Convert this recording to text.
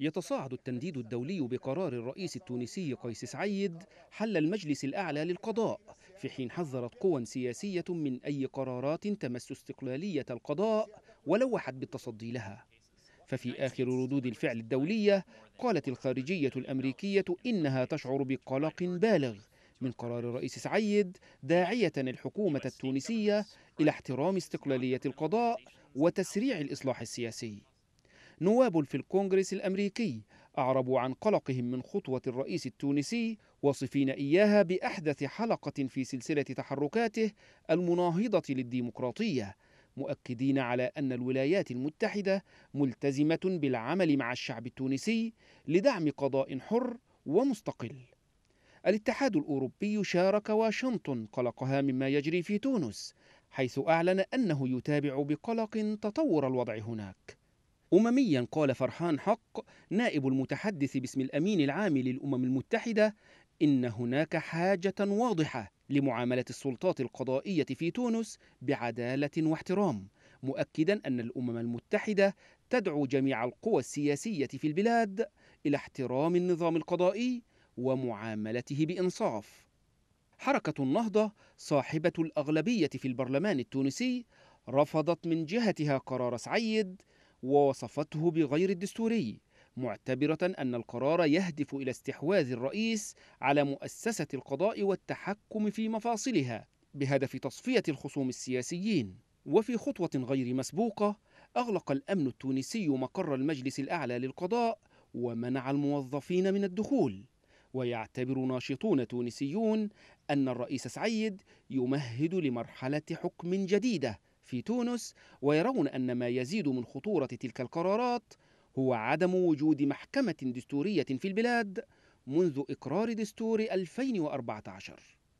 يتصاعد التنديد الدولي بقرار الرئيس التونسي قيس سعيد حل المجلس الأعلى للقضاء في حين حذرت قوى سياسية من أي قرارات تمس استقلالية القضاء ولوحت بالتصدي لها ففي آخر ردود الفعل الدولية قالت الخارجية الأمريكية إنها تشعر بقلق بالغ من قرار الرئيس سعيد داعية الحكومة التونسية إلى احترام استقلالية القضاء وتسريع الإصلاح السياسي نواب في الكونغرس الأمريكي أعربوا عن قلقهم من خطوة الرئيس التونسي وصفين إياها بأحدث حلقة في سلسلة تحركاته المناهضة للديمقراطية مؤكدين على أن الولايات المتحدة ملتزمة بالعمل مع الشعب التونسي لدعم قضاء حر ومستقل الاتحاد الأوروبي شارك واشنطن قلقها مما يجري في تونس حيث أعلن أنه يتابع بقلق تطور الوضع هناك أمميا قال فرحان حق نائب المتحدث باسم الأمين العام للأمم المتحدة إن هناك حاجة واضحة لمعاملة السلطات القضائية في تونس بعدالة واحترام مؤكدا أن الأمم المتحدة تدعو جميع القوى السياسية في البلاد إلى احترام النظام القضائي ومعاملته بإنصاف حركة النهضة صاحبة الأغلبية في البرلمان التونسي رفضت من جهتها قرار سعيد ووصفته بغير الدستوري معتبرة أن القرار يهدف إلى استحواذ الرئيس على مؤسسة القضاء والتحكم في مفاصلها بهدف تصفية الخصوم السياسيين وفي خطوة غير مسبوقة أغلق الأمن التونسي مقر المجلس الأعلى للقضاء ومنع الموظفين من الدخول ويعتبر ناشطون تونسيون أن الرئيس سعيد يمهد لمرحلة حكم جديدة في تونس ويرون أن ما يزيد من خطورة تلك القرارات هو عدم وجود محكمة دستورية في البلاد منذ إقرار دستور 2014